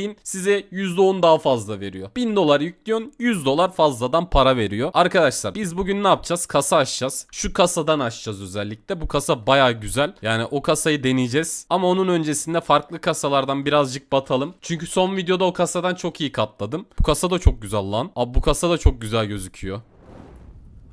yükleyin size %10 daha fazla veriyor. 1000 dolar yüklüyorsun 100 dolar fazladan para veriyor. Arkadaşlar biz bugün ne yapacağız? Kasa açacağız. Şu kasadan açacağız özellikle. Bu kasa baya güzel. Yani o kasayı deneyeceğiz. Ama onun öncesinde farklı kasalardan birazcık batalım. Çünkü son videoda o kasadan çok iyi katladım. Bu kasa da çok güzel lan. Abi bu kasa da çok güzel gözüküyor.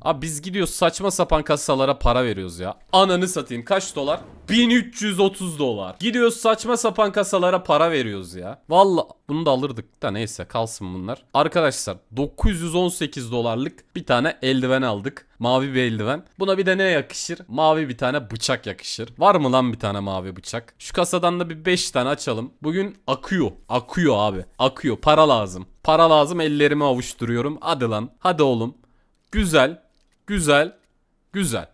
Abi biz gidiyoruz saçma sapan kasalara para veriyoruz ya. Ananı satayım kaç dolar? 1330 dolar. Gidiyoruz saçma sapan kasalara para veriyoruz ya. Valla bunu da alırdık da neyse kalsın bunlar. Arkadaşlar 918 dolarlık bir tane eldiven aldık. Mavi bir eldiven. Buna bir de ne yakışır? Mavi bir tane bıçak yakışır. Var mı lan bir tane mavi bıçak? Şu kasadan da bir 5 tane açalım. Bugün akıyor. Akıyor abi. Akıyor. Para lazım. Para lazım ellerimi avuşturuyorum. Hadi lan. Hadi oğlum. Güzel. Güzel. Güzel.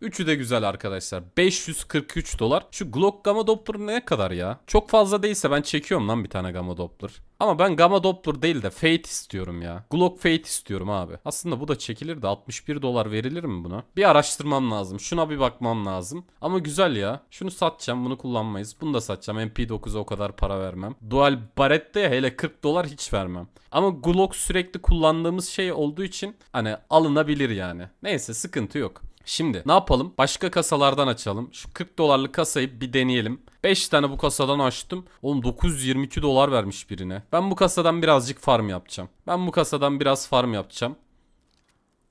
Üçü de güzel arkadaşlar. 543 dolar. Şu Glock Gamma Doppler ne kadar ya? Çok fazla değilse ben çekiyorum lan bir tane Gamma Doppler. Ama ben Gamma Doppler değil de Fate istiyorum ya. Glock Fate istiyorum abi. Aslında bu da çekilir de 61 dolar verilir mi buna? Bir araştırmam lazım. Şuna bir bakmam lazım. Ama güzel ya. Şunu satacağım. Bunu kullanmayız. Bunu da satacağım. MP9'a o kadar para vermem. Dual Barrette hele 40 dolar hiç vermem. Ama Glock sürekli kullandığımız şey olduğu için hani alınabilir yani. Neyse sıkıntı yok. Şimdi ne yapalım? Başka kasalardan açalım. Şu 40 dolarlık kasayı bir deneyelim. 5 tane bu kasadan açtım. Oğlum 922 dolar vermiş birine. Ben bu kasadan birazcık farm yapacağım. Ben bu kasadan biraz farm yapacağım.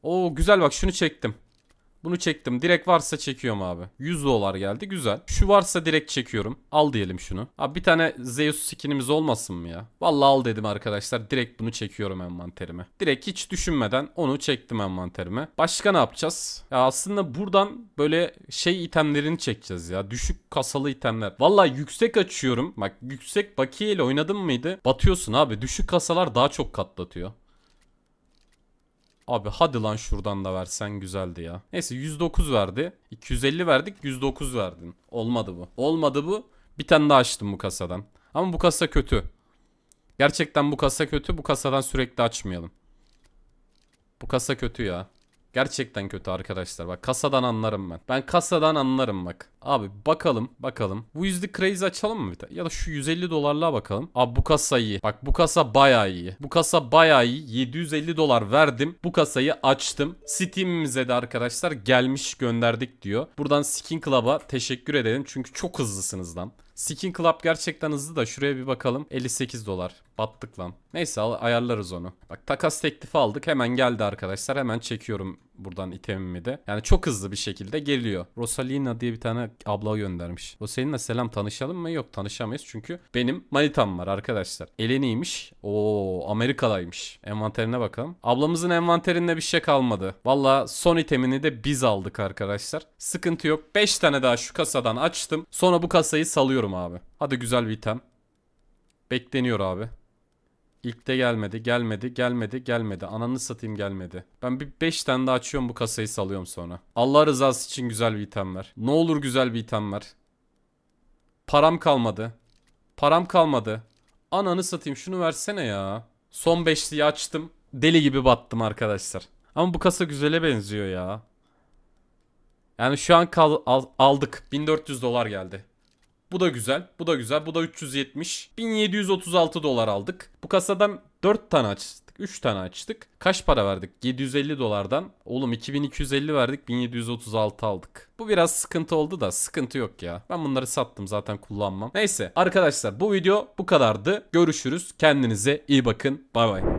Oo güzel bak şunu çektim. Bunu çektim. Direkt varsa çekiyorum abi. 100 dolar geldi. Güzel. Şu varsa direkt çekiyorum. Al diyelim şunu. Abi bir tane Zeus skinimiz olmasın mı ya? Vallahi al dedim arkadaşlar. Direkt bunu çekiyorum envanterime. Direkt hiç düşünmeden onu çektim envanterime. Başka ne yapacağız? Ya aslında buradan böyle şey itemlerini çekeceğiz ya. Düşük kasalı itemler. Valla yüksek açıyorum. Bak yüksek bakiyeyle oynadın mıydı? Batıyorsun abi. Düşük kasalar daha çok katlatıyor. Abi hadi lan şuradan da versen güzeldi ya. Neyse 109 verdi. 250 verdik 109 verdin. Olmadı bu. Olmadı bu. Bir tane daha açtım bu kasadan. Ama bu kasa kötü. Gerçekten bu kasa kötü. Bu kasadan sürekli açmayalım. Bu kasa kötü ya. Gerçekten kötü arkadaşlar. Bak kasadan anlarım ben. Ben kasadan anlarım bak. Abi bakalım bakalım. Bu yüzde crazy açalım mı bir tane? Ya da şu 150 dolarlığa bakalım. Abi bu kasa iyi. Bak bu kasa baya iyi. Bu kasa baya iyi. 750 dolar verdim. Bu kasayı açtım. Steam'imize de arkadaşlar gelmiş gönderdik diyor. Buradan Skin Club'a teşekkür edelim. Çünkü çok hızlısınız lan. Skin Club gerçekten hızlı da şuraya bir bakalım. 58 dolar. Battık lan. Neyse ayarlarız onu. Bak takas teklifi aldık. Hemen geldi arkadaşlar. Hemen çekiyorum buradan itemimi de. Yani çok hızlı bir şekilde geliyor. Rosalina diye bir tane abla göndermiş. Rosalina selam tanışalım mı? Yok tanışamayız çünkü benim manitam var arkadaşlar. Eleniymiş. o Amerikalıymış. Envanterine bakalım. Ablamızın envanterinde bir şey kalmadı. Valla son itemini de biz aldık arkadaşlar. Sıkıntı yok. 5 tane daha şu kasadan açtım. Sonra bu kasayı salıyorum abi. Hadi güzel bir item. Bekleniyor abi. İlk de gelmedi, gelmedi, gelmedi, gelmedi. Ananı satayım gelmedi. Ben bir 5 tane daha açıyorum bu kasayı salıyorum sonra. Allah rızası için güzel bir item ver. Ne olur güzel bir item ver. Param kalmadı. Param kalmadı. Ananı satayım şunu versene ya. Son 5'liyi açtım. Deli gibi battım arkadaşlar. Ama bu kasa güzele benziyor ya. Yani şu an aldık. 1400 dolar geldi. Bu da güzel. Bu da güzel. Bu da 370. 1736 dolar aldık. Bu kasadan 4 tane açtık. 3 tane açtık. Kaç para verdik? 750 dolardan. Oğlum 2250 verdik 1736 aldık. Bu biraz sıkıntı oldu da sıkıntı yok ya. Ben bunları sattım zaten kullanmam. Neyse arkadaşlar bu video bu kadardı. Görüşürüz. Kendinize iyi bakın. Bay bay.